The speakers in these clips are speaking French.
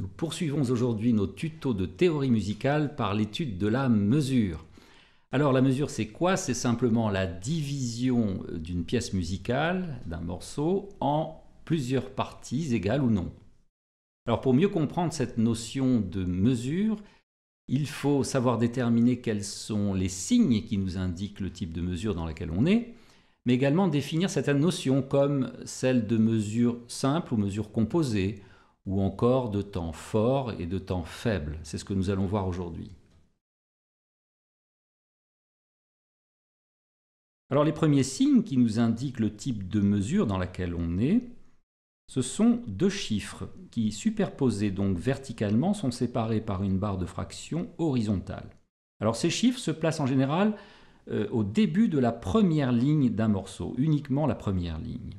Nous poursuivons aujourd'hui nos tutos de théorie musicale par l'étude de la mesure. Alors la mesure c'est quoi C'est simplement la division euh, d'une pièce musicale, d'un morceau, en plusieurs parties égales ou non. Alors pour mieux comprendre cette notion de mesure, il faut savoir déterminer quels sont les signes qui nous indiquent le type de mesure dans laquelle on est, mais également définir certaines notions comme celle de mesure simple ou mesure composée, ou encore de temps fort et de temps faible. C'est ce que nous allons voir aujourd'hui. Alors les premiers signes qui nous indiquent le type de mesure dans laquelle on est, ce sont deux chiffres qui, superposés donc verticalement, sont séparés par une barre de fraction horizontale. Alors ces chiffres se placent en général euh, au début de la première ligne d'un morceau, uniquement la première ligne.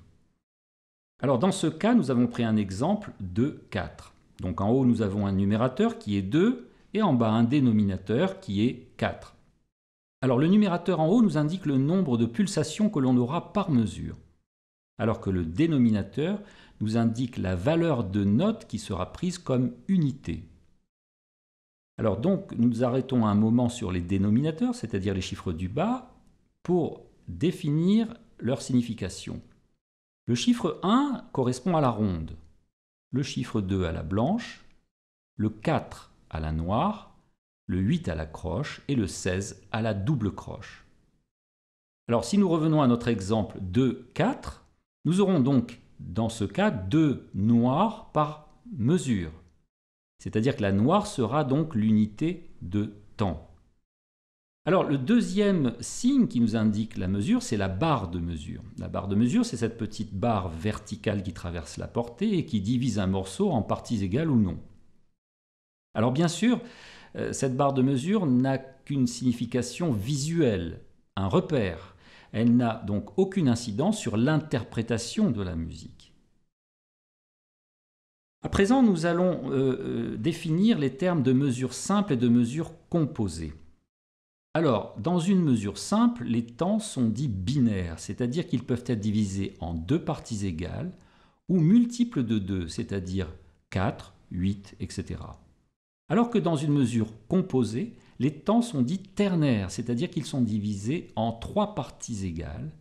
Alors dans ce cas, nous avons pris un exemple de 4. Donc en haut, nous avons un numérateur qui est 2 et en bas un dénominateur qui est 4. Alors le numérateur en haut nous indique le nombre de pulsations que l'on aura par mesure, alors que le dénominateur nous indique la valeur de note qui sera prise comme unité. Alors donc, nous nous arrêtons un moment sur les dénominateurs, c'est-à-dire les chiffres du bas, pour définir leur signification. Le chiffre 1 correspond à la ronde, le chiffre 2 à la blanche, le 4 à la noire, le 8 à la croche et le 16 à la double croche. Alors si nous revenons à notre exemple 2, 4, nous aurons donc dans ce cas 2 noirs par mesure. C'est-à-dire que la noire sera donc l'unité de temps. Alors le deuxième signe qui nous indique la mesure, c'est la barre de mesure. La barre de mesure, c'est cette petite barre verticale qui traverse la portée et qui divise un morceau en parties égales ou non. Alors bien sûr, euh, cette barre de mesure n'a qu'une signification visuelle, un repère. Elle n'a donc aucune incidence sur l'interprétation de la musique. À présent, nous allons euh, euh, définir les termes de mesure simple et de mesure composée. Alors, dans une mesure simple, les temps sont dits binaires, c'est-à-dire qu'ils peuvent être divisés en deux parties égales ou multiples de deux, c'est-à-dire 4, 8, etc. Alors que dans une mesure composée, les temps sont dits ternaires, c'est-à-dire qu'ils sont divisés en trois parties égales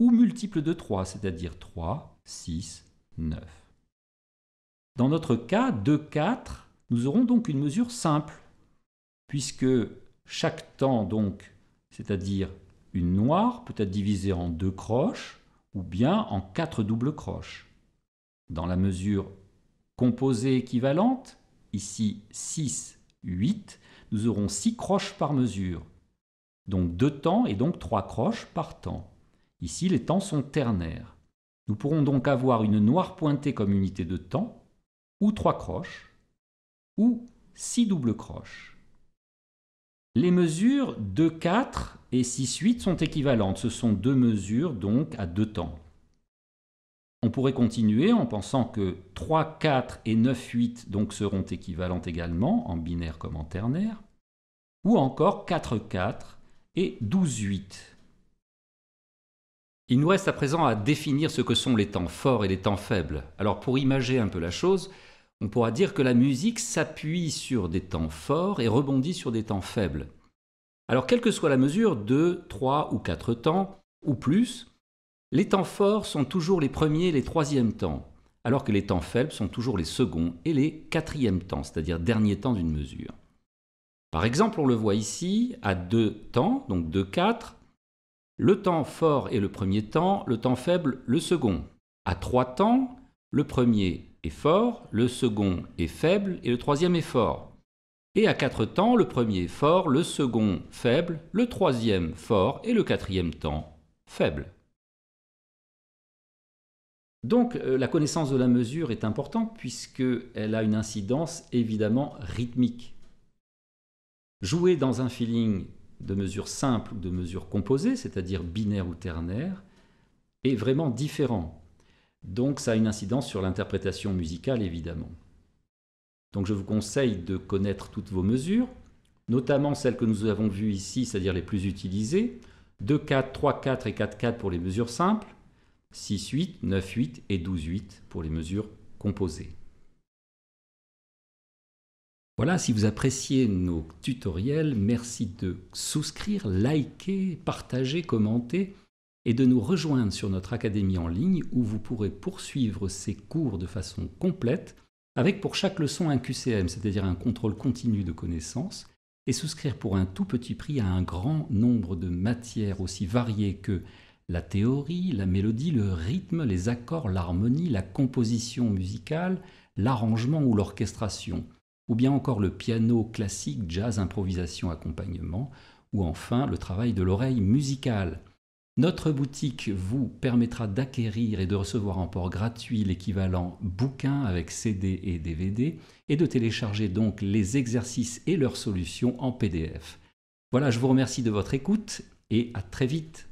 ou multiples de 3, c'est-à-dire 3, 6, 9. Dans notre cas, de 4, nous aurons donc une mesure simple, puisque chaque temps, donc, c'est-à-dire une noire, peut être divisée en deux croches ou bien en quatre doubles croches. Dans la mesure composée équivalente, ici 6, 8, nous aurons six croches par mesure. Donc deux temps et donc trois croches par temps. Ici, les temps sont ternaires. Nous pourrons donc avoir une noire pointée comme unité de temps, ou trois croches, ou six doubles croches. Les mesures 2, 4 et 6, 8 sont équivalentes. Ce sont deux mesures donc à deux temps. On pourrait continuer en pensant que 3, 4 et 9, 8 donc seront équivalentes également en binaire comme en ternaire. Ou encore 4, 4 et 12, 8. Il nous reste à présent à définir ce que sont les temps forts et les temps faibles. Alors pour imager un peu la chose, on pourra dire que la musique s'appuie sur des temps forts et rebondit sur des temps faibles. Alors quelle que soit la mesure, deux, 3 ou quatre temps, ou plus, les temps forts sont toujours les premiers et les troisièmes temps, alors que les temps faibles sont toujours les seconds et les quatrièmes temps, c'est-à-dire dernier temps d'une mesure. Par exemple, on le voit ici, à deux temps, donc 2, 4, le temps fort est le premier temps, le temps faible le second. À trois temps, le premier est fort, le second est faible et le troisième est fort. Et à quatre temps, le premier est fort, le second faible, le troisième fort et le quatrième temps faible. Donc euh, la connaissance de la mesure est importante puisqu'elle a une incidence évidemment rythmique. Jouer dans un feeling de mesure simple ou de mesure composée, c'est-à-dire binaire ou ternaire, est vraiment différent donc ça a une incidence sur l'interprétation musicale, évidemment. Donc je vous conseille de connaître toutes vos mesures, notamment celles que nous avons vues ici, c'est-à-dire les plus utilisées, 2, 4, 3, 4 et 4, 4 pour les mesures simples, 6, 8, 9, 8 et 12, 8 pour les mesures composées. Voilà, si vous appréciez nos tutoriels, merci de souscrire, liker, partager, commenter et de nous rejoindre sur notre académie en ligne où vous pourrez poursuivre ces cours de façon complète avec pour chaque leçon un QCM, c'est-à-dire un contrôle continu de connaissances, et souscrire pour un tout petit prix à un grand nombre de matières aussi variées que la théorie, la mélodie, le rythme, les accords, l'harmonie, la composition musicale, l'arrangement ou l'orchestration, ou bien encore le piano classique, jazz, improvisation, accompagnement, ou enfin le travail de l'oreille musicale. Notre boutique vous permettra d'acquérir et de recevoir en port gratuit l'équivalent bouquin avec CD et DVD et de télécharger donc les exercices et leurs solutions en PDF. Voilà, je vous remercie de votre écoute et à très vite.